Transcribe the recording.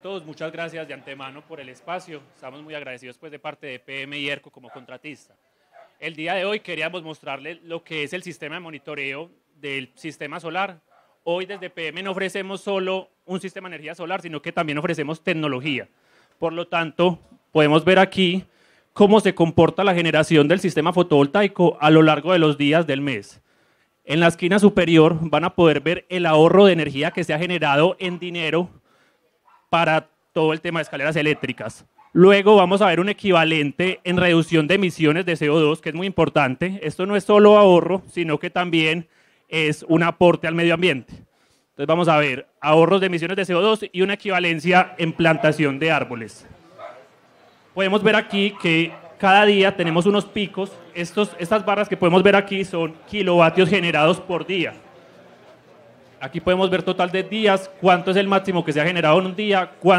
todos, muchas gracias de antemano por el espacio. Estamos muy agradecidos pues de parte de PM y ERCO como contratista. El día de hoy queríamos mostrarles lo que es el sistema de monitoreo del sistema solar. Hoy desde PM no ofrecemos solo un sistema de energía solar, sino que también ofrecemos tecnología. Por lo tanto, podemos ver aquí cómo se comporta la generación del sistema fotovoltaico a lo largo de los días del mes. En la esquina superior van a poder ver el ahorro de energía que se ha generado en dinero para todo el tema de escaleras eléctricas. Luego vamos a ver un equivalente en reducción de emisiones de CO2, que es muy importante. Esto no es solo ahorro, sino que también es un aporte al medio ambiente. Entonces vamos a ver ahorros de emisiones de CO2 y una equivalencia en plantación de árboles. Podemos ver aquí que cada día tenemos unos picos. estas barras que podemos ver aquí son kilovatios generados por día. Aquí podemos ver total de días, cuánto es el máximo que se ha generado en un día, cuánto